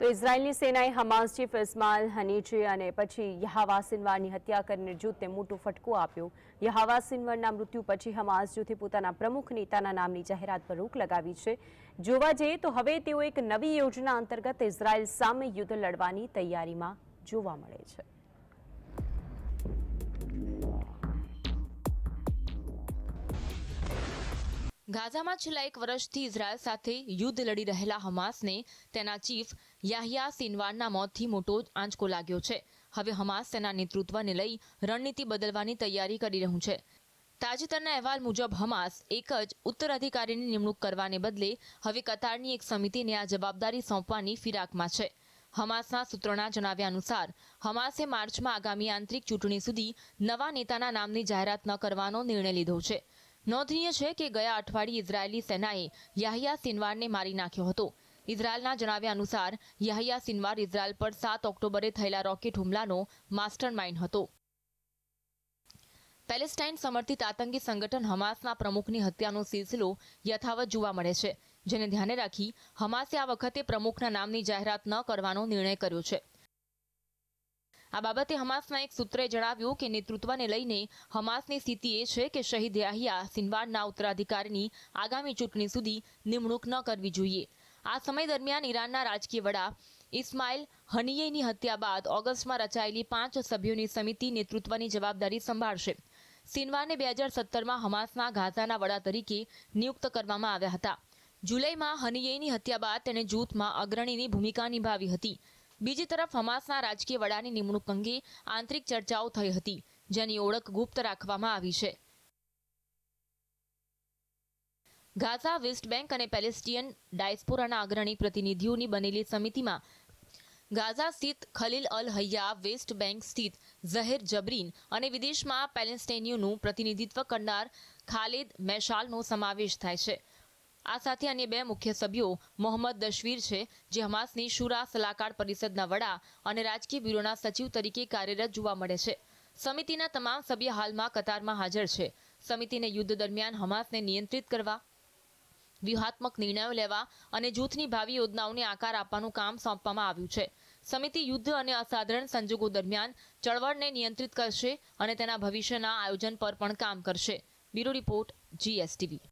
તો ઇઝરાયલની સેનાએ Hamas chief Ismail હનીજી અને પછી યહાવા સિનવારની હત્યા કરીને જૂથને મોટો ફટકો આપ્યો યહાવા સિનવારના મૃત્યુ પછી હમાસ જૂથે પોતાના પ્રમુખ નેતાના નામની જાહેરાત પર રોક લગાવી છે જોવા જઈએ તો હવે તેઓ એક નવી યોજના અંતર્ગત ઇઝરાયલ સામે યુદ્ધ લડવાની તૈયારીમાં જોવા મળે છે ગાઝામાં છેલ્લા એક વર્ષથી ઇઝરાયલ સાથે યુદ્ધ લડી રહેલા હમાસને તેના ચીફ યાહિયા સિનવાડના મોતથી મોટો આંચકો લાગ્યો છે હવે હમાસ તેના નેતૃત્વને લઈ રણનીતિ બદલવાની તૈયારી કરી રહ્યું છે તાજેતરના અહેવાલ મુજબ હમાસ એક જ ઉત્તરાધિકારીની નિમણૂક કરવાને બદલે હવે કતારની એક સમિતિને આ જવાબદારી સોંપવાની ફિરાકમાં છે હમાસના સૂત્રોના જણાવ્યા અનુસાર હમાસે માર્ચમાં આગામી આંતરિક ચૂંટણી સુધી નવા નેતાના નામની જાહેરાત ન કરવાનો નિર્ણય લીધો છે નોંધનીય છે કે ગયા અઠવાડિયે ઇઝરાયેલી સેનાએ યાહિયા સિનવારને મારી નાખ્યો હતો ઇઝરાયેલના જણાવ્યા અનુસાર યાહિયા સિનવાર ઇઝરાયેલ પર સાત ઓક્ટોબરે થયેલા રોકેટ હુમલાનો માસ્ટરમાઇન્ડ હતો પેલેસ્ટાઇન સમર્થિત આતંકી સંગઠન હમાસના પ્રમુખની હત્યાનો સિલસિલો યથાવત જોવા મળે છે જેને ધ્યાને રાખી હમાસે આ વખતે પ્રમુખના નામની જાહેરાત ન કરવાનો નિર્ણય કર્યો છે આ બાબતે હમાસના એક સૂત્રે જણાવ્યું કે નેતૃત્વને લઈને હમાસની સ્થિતિ એ છે કે શહીદ યાહિયા સિનવારના ઉત્તરાધિકારીની આગામી ચૂંટણી સુધી નિમણૂક ન કરવી જોઈએ આ સમય દરમિયાન ઈરાનના રાજકીય વડા ઇસ્માઇલ હનિયેની હત્યા બાદ ઓગસ્ટમાં રચાયેલી પાંચ સભ્યોની સમિતિ નેતૃત્વની જવાબદારી સંભાળશે સિનવારને બે હજાર સત્તરમાં હમાસના ગાઝાના વડા તરીકે નિયુક્ત કરવામાં આવ્યા હતા જુલાઈમાં હનિયેની હત્યા બાદ તેણે જૂથમાં અગ્રણીની ભૂમિકા નિભાવી હતી બીજી તરફ હમાસના રાજકીય વડાની નિમણૂક અંગે આંતરિક ચર્ચાઓ થઈ હતી જેની ઓળખ ગુપ્ત રાખવામાં આવી છે ગાઝા વેસ્ટબેન્ક અને પેલેસ્ટિયન ડાયસ્પોરાના અગ્રણી પ્રતિનિધિઓની બનેલી સમિતિમાં ગાઝા સ્થિત ખલીલ અલ હૈયા વેસ્ટ બેંક સ્થિત ઝહેર જબરીન અને વિદેશમાં પેલેસ્ટેનિયોનું પ્રતિનિધિત્વ કરનાર ખાલેદ મેશાલનો સમાવેશ થાય છે આ સાથે અન્ય બે મુખ્ય સભ્યો મોહમ્મદ દશવીર છે જે હમાસની શુરા સલાહકાર પરિષદના વડા અને રાજકીય બ્યુરોના સચિવ તરીકે કાર્યરત જોવા મળે છે સમિતિના તમામ સભ્ય હાલમાં કતારમાં હાજર છે સમિતિને યુદ્ધ દરમિયાન હમાસને નિયંત્રિત કરવા વ્યૂહાત્મક નિર્ણયો લેવા અને જૂથની ભાવિ યોજનાઓને આકાર આપવાનું કામ સોંપવામાં આવ્યું છે સમિતિ યુદ્ધ અને અસાધારણ સંજોગો દરમિયાન ચળવળને નિયંત્રિત કરશે અને તેના ભવિષ્યના આયોજન પર પણ કામ કરશે બ્યુરો રિપોર્ટ જીએસટીવી